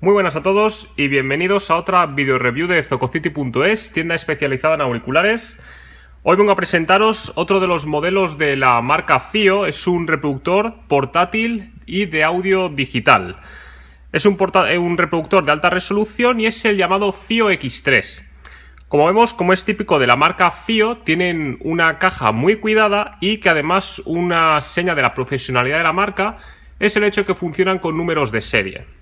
Muy buenas a todos y bienvenidos a otra video review de Zococity.es, tienda especializada en auriculares. Hoy vengo a presentaros otro de los modelos de la marca FIO: es un reproductor portátil y de audio digital. Es un, eh, reproductor de alta resolución y es el llamado FIO X3. Como vemos, como es típico de la marca FIO, tienen una caja muy cuidada y que además una seña de la profesionalidad de la marca es el hecho de que funcionan con números de serie.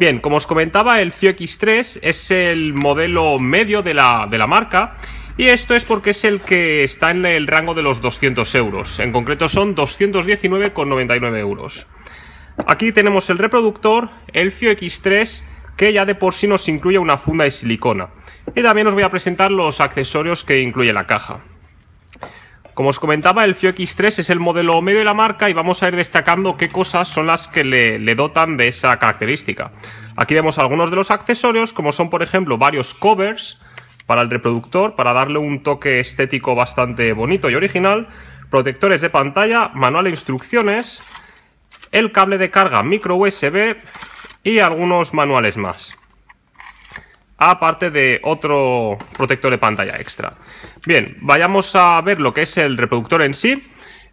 Bien, como os comentaba, el Fio X3 es el modelo medio de la, marca y esto es porque es el que está en el rango de los 200 euros. En concreto son 219,99 euros. Aquí tenemos el reproductor, el Fio X3, que ya de por sí nos incluye una funda de silicona. Y también os voy a presentar los accesorios que incluye la caja. Como os comentaba, el Fio X3 es el modelo medio de la marca y vamos a ir destacando qué cosas son las que le, le dotan de esa característica. Aquí vemos algunos de los accesorios, como son por ejemplo varios covers para el reproductor, para darle un toque estético bastante bonito y original, protectores de pantalla, manual de instrucciones, el cable de carga micro USB y algunos manuales más aparte de otro protector de pantalla extra. Bien, vayamos a ver lo que es el reproductor en sí.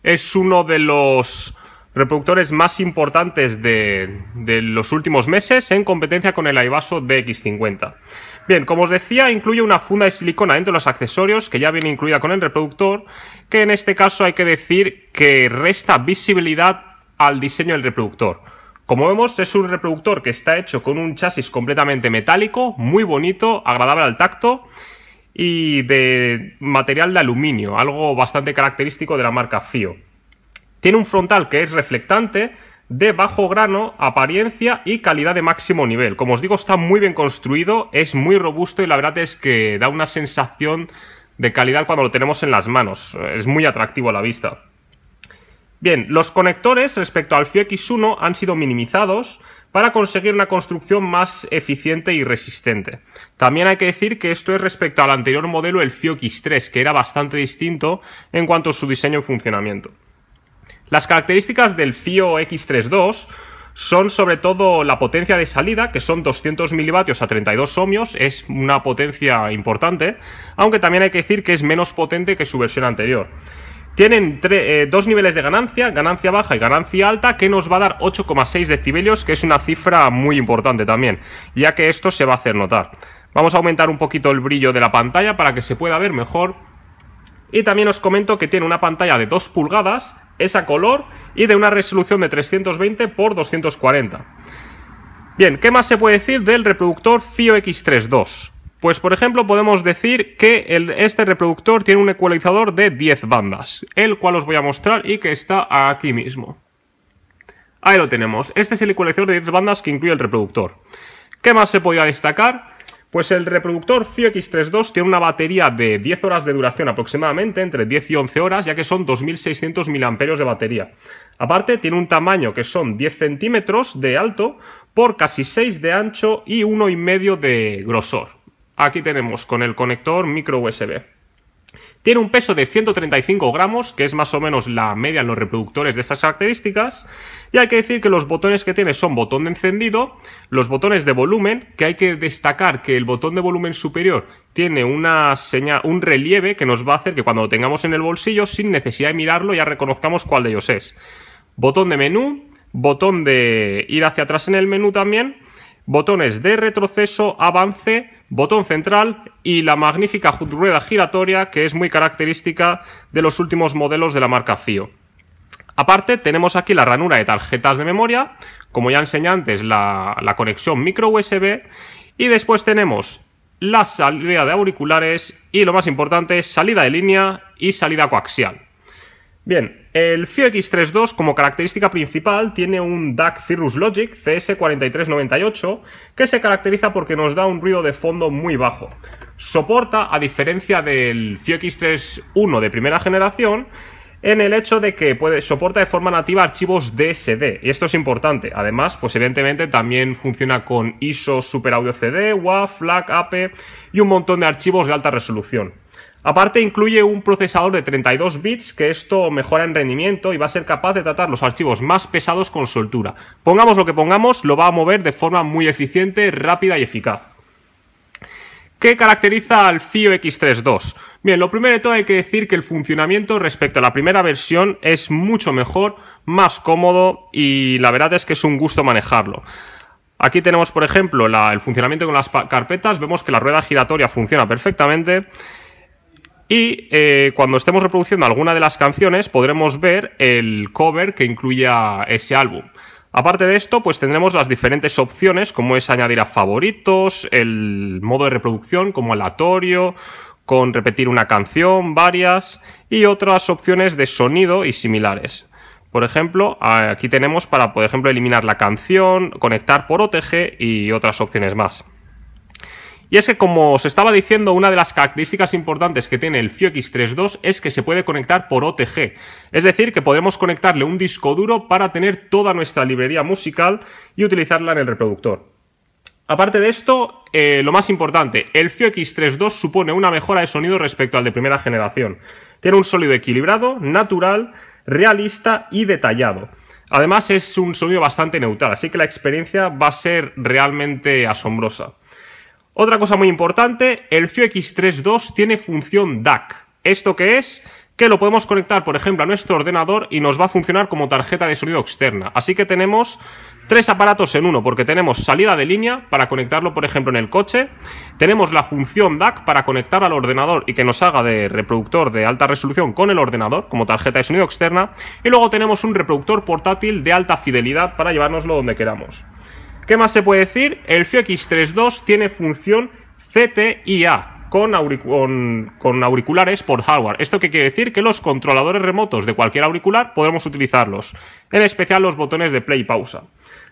Es uno de los reproductores más importantes de, los últimos meses en competencia con el aivaso DX50. Bien, como os decía, incluye una funda de silicona dentro de los accesorios que ya viene incluida con el reproductor, que en este caso hay que decir que resta visibilidad al diseño del reproductor. Como vemos, es un reproductor que está hecho con un chasis completamente metálico, muy bonito, agradable al tacto y de material de aluminio, algo bastante característico de la marca FIO. Tiene un frontal que es reflectante, de bajo grano, apariencia y calidad de máximo nivel. Como os digo, está muy bien construido, es muy robusto y la verdad es que da una sensación de calidad cuando lo tenemos en las manos. Es muy atractivo a la vista. Bien, los conectores respecto al FIO X1 han sido minimizados para conseguir una construcción más eficiente y resistente. También hay que decir que esto es respecto al anterior modelo, el FIO X3, que era bastante distinto en cuanto a su diseño y funcionamiento. Las características del FIO X32 son sobre todo la potencia de salida, que son 200 mW a 32 ohmios, es una potencia importante, aunque también hay que decir que es menos potente que su versión anterior. Tienen eh, dos niveles de ganancia, ganancia baja y ganancia alta, que nos va a dar 8,6 decibelios, que es una cifra muy importante también, ya que esto se va a hacer notar. Vamos a aumentar un poquito el brillo de la pantalla para que se pueda ver mejor. Y también os comento que tiene una pantalla de 2 pulgadas, esa color, y de una resolución de 320 x 240. Bien, ¿qué más se puede decir del reproductor FIO X32? Pues por ejemplo podemos decir que este reproductor tiene un ecualizador de 10 bandas, el cual os voy a mostrar y que está aquí mismo. Ahí lo tenemos, este es el ecualizador de 10 bandas que incluye el reproductor. ¿Qué más se podría destacar? Pues el reproductor fiox 32 tiene una batería de 10 horas de duración aproximadamente, entre 10 y 11 horas, ya que son 2600 mAh de batería. Aparte, tiene un tamaño que son 10 centímetros de alto por casi 6 de ancho y 1,5 de grosor. Aquí tenemos con el conector micro USB. Tiene un peso de 135 gramos, que es más o menos la media en los reproductores de estas características. Y hay que decir que los botones que tiene son botón de encendido, los botones de volumen, que hay que destacar que el botón de volumen superior tiene una señal, un relieve que nos va a hacer que cuando lo tengamos en el bolsillo, sin necesidad de mirarlo, ya reconozcamos cuál de ellos es. Botón de menú, botón de ir hacia atrás en el menú también, botones de retroceso, avance, botón central y la magnífica rueda giratoria que es muy característica de los últimos modelos de la marca FIO. Aparte tenemos aquí la ranura de tarjetas de memoria, como ya enseñé antes la, la conexión micro USB y después tenemos la salida de auriculares y lo más importante salida de línea y salida coaxial. Bien, el FIO X32 como característica principal tiene un DAC Cirrus Logic CS4398 que se caracteriza porque nos da un ruido de fondo muy bajo. Soporta, a diferencia del FIO X31 de primera generación, en el hecho de que puede, soporta de forma nativa archivos DSD, y esto es importante. Además, pues evidentemente también funciona con ISO Super Audio CD, WAV, FLAC, AP y un montón de archivos de alta resolución. Aparte incluye un procesador de 32 bits que esto mejora en rendimiento y va a ser capaz de tratar los archivos más pesados con soltura. Pongamos lo que pongamos, lo va a mover de forma muy eficiente, rápida y eficaz. ¿Qué caracteriza al Fio X32? Bien, lo primero de todo hay que decir que el funcionamiento respecto a la primera versión es mucho mejor, más cómodo y la verdad es que es un gusto manejarlo. Aquí tenemos, por ejemplo, el funcionamiento con las carpetas, vemos que la rueda giratoria funciona perfectamente. Y eh, cuando estemos reproduciendo alguna de las canciones podremos ver el cover que incluya ese álbum. Aparte de esto, pues tendremos las diferentes opciones, como es añadir a favoritos, el modo de reproducción como aleatorio, con repetir una canción, varias, y otras opciones de sonido y similares. Por ejemplo, aquí tenemos para, por ejemplo, eliminar la canción, conectar por OTG y otras opciones más. Y es que como os estaba diciendo, una de las características importantes que tiene el FIOX 32 es que se puede conectar por OTG. Es decir, que podemos conectarle un disco duro para tener toda nuestra librería musical y utilizarla en el reproductor. Aparte de esto, eh, lo más importante, el FIO X32 supone una mejora de sonido respecto al de primera generación. Tiene un sonido equilibrado, natural, realista y detallado. Además es un sonido bastante neutral, así que la experiencia va a ser realmente asombrosa. Otra cosa muy importante, el FIO X32 tiene función DAC. ¿Esto qué es? que lo podemos conectar, por ejemplo, a nuestro ordenador y nos va a funcionar como tarjeta de sonido externa. Así que tenemos tres aparatos en uno, porque tenemos salida de línea para conectarlo, por ejemplo, en el coche, tenemos la función DAC para conectar al ordenador y que nos haga de reproductor de alta resolución con el ordenador, como tarjeta de sonido externa, y luego tenemos un reproductor portátil de alta fidelidad para llevárnoslo donde queramos. ¿Qué más se puede decir? El FIO X32 tiene función CTIA, con, con, auriculares por hardware. ¿Esto qué quiere decir? Que los controladores remotos de cualquier auricular podremos utilizarlos, en especial los botones de play y pausa.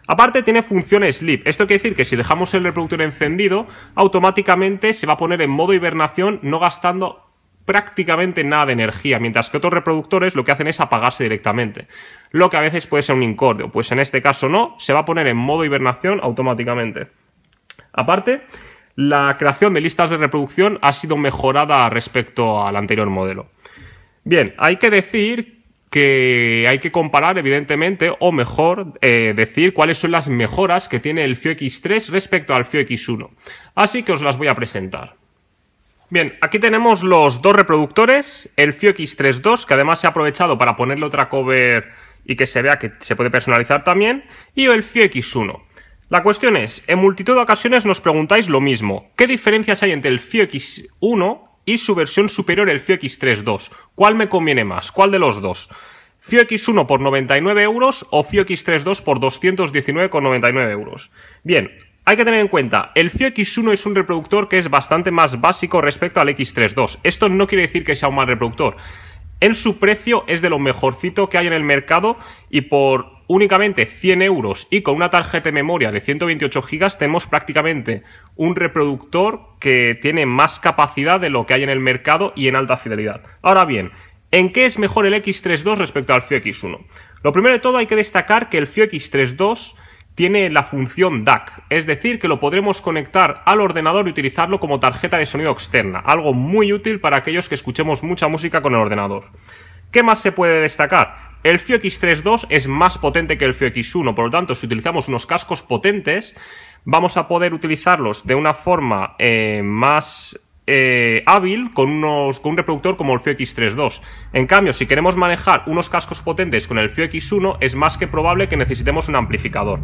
Aparte tiene función sleep, esto quiere decir que si dejamos el reproductor encendido, automáticamente se va a poner en modo hibernación no gastando prácticamente nada de energía, mientras que otros reproductores lo que hacen es apagarse directamente, lo que a veces puede ser un incordio, pues en este caso no, se va a poner en modo hibernación automáticamente. Aparte, la creación de listas de reproducción ha sido mejorada respecto al anterior modelo. Bien, hay que decir que hay que comparar evidentemente, o mejor eh, decir cuáles son las mejoras que tiene el FIO X3 respecto al FIO X1. Así que os las voy a presentar. Bien, aquí tenemos los dos reproductores, el Fio X32, que además se ha aprovechado para ponerle otra cover y que se vea que se puede personalizar también, y el Fio X1. La cuestión es, en multitud de ocasiones nos preguntáis lo mismo, ¿qué diferencias hay entre el Fio X1 y su versión superior, el Fio X32? ¿Cuál me conviene más? ¿Cuál de los dos? Fio X1 por 99 euros o Fio X32 por 219,99 euros. Bien, hay que tener en cuenta, el FIO X1 es un reproductor que es bastante más básico respecto al X32. Esto no quiere decir que sea un mal reproductor. En su precio es de lo mejorcito que hay en el mercado y por únicamente 100 euros y con una tarjeta de memoria de 128 GB tenemos prácticamente un reproductor que tiene más capacidad de lo que hay en el mercado y en alta fidelidad. Ahora bien, ¿en qué es mejor el X32 respecto al FIO X1? Lo primero de todo hay que destacar que el FIO X32 tiene la función DAC, es decir, que lo podremos conectar al ordenador y utilizarlo como tarjeta de sonido externa, algo muy útil para aquellos que escuchemos mucha música con el ordenador. ¿Qué más se puede destacar? El FIO X32 es más potente que el FIO X1, por lo tanto, si utilizamos unos cascos potentes, vamos a poder utilizarlos de una forma eh, más eh, hábil con, un reproductor como el Fio X32. En cambio, si queremos manejar unos cascos potentes con el Fio X1, es más que probable que necesitemos un amplificador.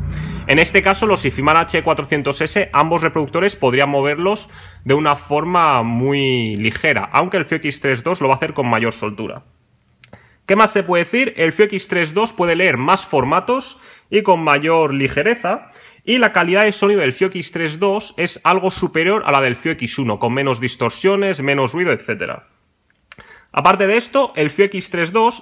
En este caso, los Ifiman H400S, ambos reproductores podrían moverlos de una forma muy ligera, aunque el Fio X32 lo va a hacer con mayor soltura. ¿Qué más se puede decir? El Fio X32 puede leer más formatos y con mayor ligereza. Y la calidad de sonido del FIO x es algo superior a la del FIO X1, con menos distorsiones, menos ruido, etc. Aparte de esto, el FIO x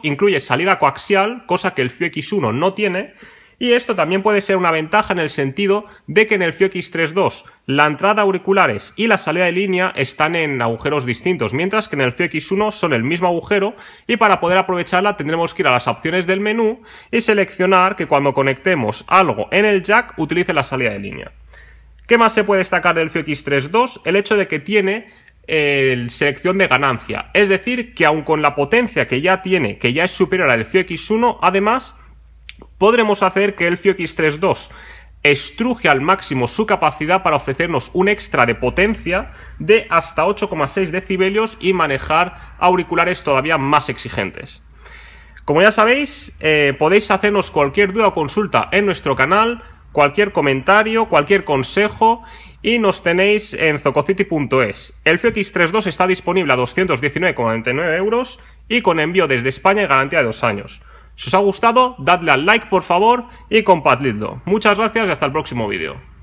incluye salida coaxial, cosa que el FIO X1 no tiene, y esto también puede ser una ventaja en el sentido de que en el FIO X32 la entrada auriculares y la salida de línea están en agujeros distintos, mientras que en el FIO X1 son el mismo agujero y para poder aprovecharla tendremos que ir a las opciones del menú y seleccionar que cuando conectemos algo en el jack utilice la salida de línea. ¿Qué más se puede destacar del FIO X32? El hecho de que tiene el eh, selección de ganancia. Es decir, que aun con la potencia que ya tiene, que ya es superior al FIO X1, además podremos hacer que el Fio X32 estruje al máximo su capacidad para ofrecernos un extra de potencia de hasta 8,6 decibelios y manejar auriculares todavía más exigentes. Como ya sabéis, eh, podéis hacernos cualquier duda o consulta en nuestro canal, cualquier comentario, cualquier consejo y nos tenéis en zococity.es. El Fio X32 está disponible a 219,99 euros y con envío desde España y garantía de dos años. Si os ha gustado, dadle al like por favor y compartidlo. Muchas gracias y hasta el próximo vídeo.